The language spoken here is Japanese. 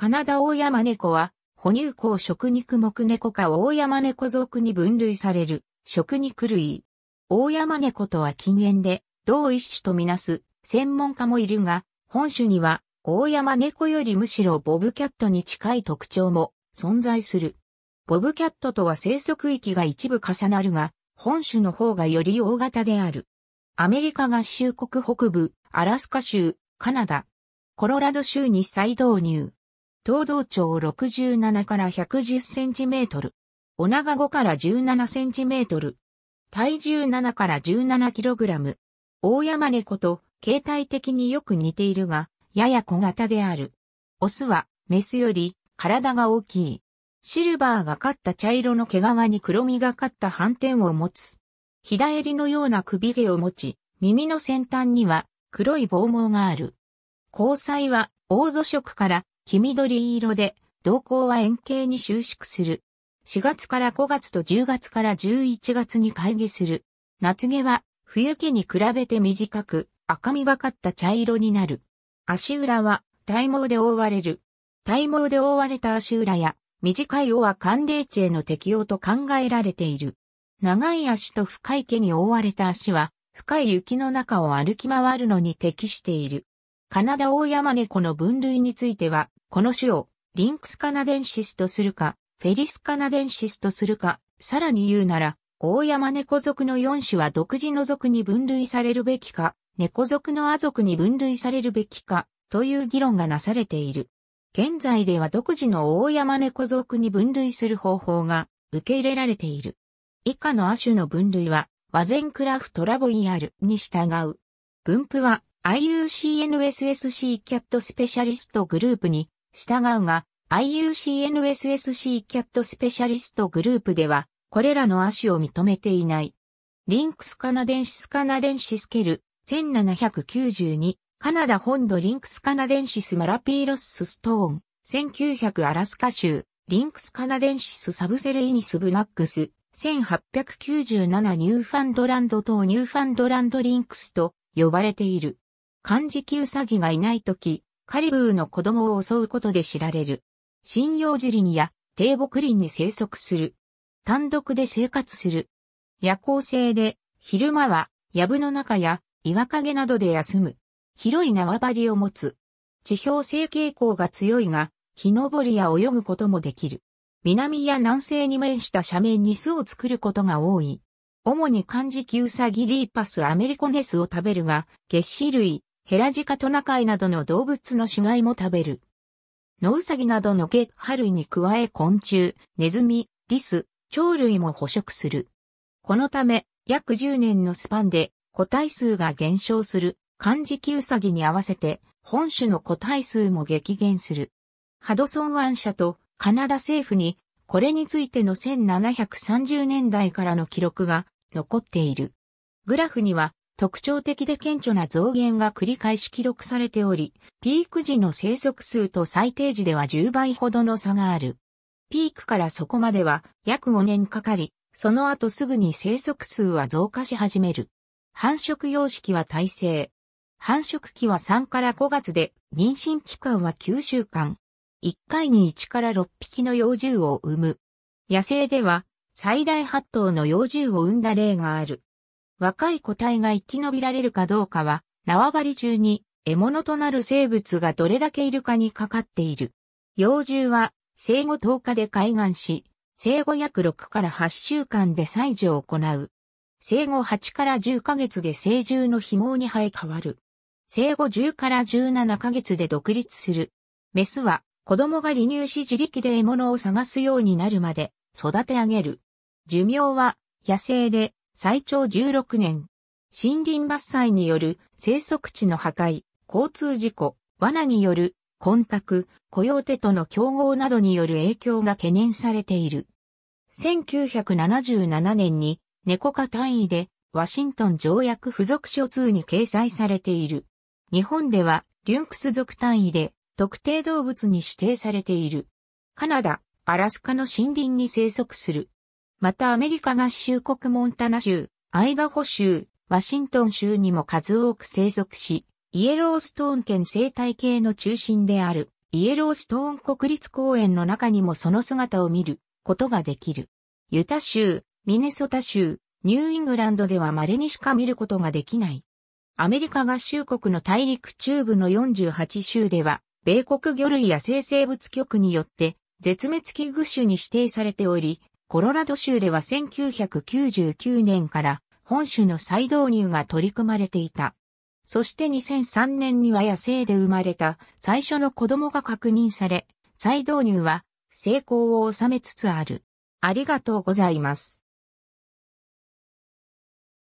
カナダオオヤマネコは、哺乳口食肉目猫かオオヤマネコ属に分類される食肉類。オオヤマネコとは禁煙で、同一種とみなす専門家もいるが、本種にはオオヤマネコよりむしろボブキャットに近い特徴も存在する。ボブキャットとは生息域が一部重なるが、本種の方がより大型である。アメリカ合衆国北部、アラスカ州、カナダ、コロラド州に再導入。東道長67から110センチメートル。お長5から17センチメートル。体重7から17キログラム。大山猫と形態的によく似ているが、やや小型である。オスは、メスより体が大きい。シルバーがかった茶色の毛皮に黒みがかった斑点を持つ。左襟のような首毛を持ち、耳の先端には黒い棒毛がある。交際は、黄土色から黄緑色で、瞳孔は円形に収縮する。4月から5月と10月から11月に開議する。夏毛は冬毛に比べて短く赤みがかった茶色になる。足裏は体毛で覆われる。体毛で覆われた足裏や短い尾は寒冷地への適応と考えられている。長い足と深い毛に覆われた足は深い雪の中を歩き回るのに適している。カナダオオヤマネコの分類についてはこの種をリンクスカナデンシスとするか、フェリスカナデンシスとするか、さらに言うなら、大山猫族の4種は独自の族に分類されるべきか、猫族の亜族に分類されるべきか、という議論がなされている。現在では独自の大山猫族に分類する方法が受け入れられている。以下の亜種の分類は、ワゼンクラフトラボイアルに従う。分布は IUCNSSC キャットスペシャリストグループに従うが、IUCNSSC キャットスペシャリストグループでは、これらの足を認めていない。リンクスカナデンシスカナデンシスケル、1792、カナダ本土リンクスカナデンシスマラピーロスストーン、1900アラスカ州、リンクスカナデンシスサブセルイニスブナックス、1897ニューファンドランド等ニューファンドランドリンクスと呼ばれている。漢字級詐欺がいないとき、カリブーの子供を襲うことで知られる。針葉樹林や低木林に生息する。単独で生活する。夜行性で、昼間は、藪の中や岩陰などで休む。広い縄張りを持つ。地表性傾向が強いが、木登りや泳ぐこともできる。南や南西に面した斜面に巣を作ることが多い。主に漢字ジキウサギリーパスアメリコネスを食べるが、月歯類、ヘラジカトナカイなどの動物の死骸も食べる。ノウサギなどのゲッハ類に加え昆虫、ネズミ、リス、鳥類も捕食する。このため、約10年のスパンで個体数が減少する、カンジキウサギに合わせて、本種の個体数も激減する。ハドソン湾社とカナダ政府に、これについての1730年代からの記録が残っている。グラフには、特徴的で顕著な増減が繰り返し記録されており、ピーク時の生息数と最低時では10倍ほどの差がある。ピークからそこまでは約5年かかり、その後すぐに生息数は増加し始める。繁殖様式は耐性。繁殖期は3から5月で、妊娠期間は9週間。1回に1から6匹の幼獣を産む。野生では、最大8頭の幼獣を産んだ例がある。若い個体が生き延びられるかどうかは、縄張り中に獲物となる生物がどれだけいるかにかかっている。幼獣は生後10日で海岸し、生後約6から8週間で採除を行う。生後8から10ヶ月で成獣の紐に生え変わる。生後10から17ヶ月で独立する。メスは子供が離乳し自力で獲物を探すようになるまで育て上げる。寿命は野生で最長16年。森林伐採による生息地の破壊、交通事故、罠による混濁、雇用手との競合などによる影響が懸念されている。1977年に猫科単位でワシントン条約付属書2に掲載されている。日本ではリュンクス属単位で特定動物に指定されている。カナダ、アラスカの森林に生息するまたアメリカ合衆国モンタナ州、アイダホ州、ワシントン州にも数多く生息し、イエローストーン県生態系の中心である、イエローストーン国立公園の中にもその姿を見ることができる。ユタ州、ミネソタ州、ニューイングランドでは稀にしか見ることができない。アメリカ合衆国の大陸中部の48州では、米国魚類野生生物局によって絶滅危惧種に指定されており、コロラド州では1999年から本種の再導入が取り組まれていた。そして2003年には野生で生まれた最初の子供が確認され、再導入は成功を収めつつある。ありがとうございます。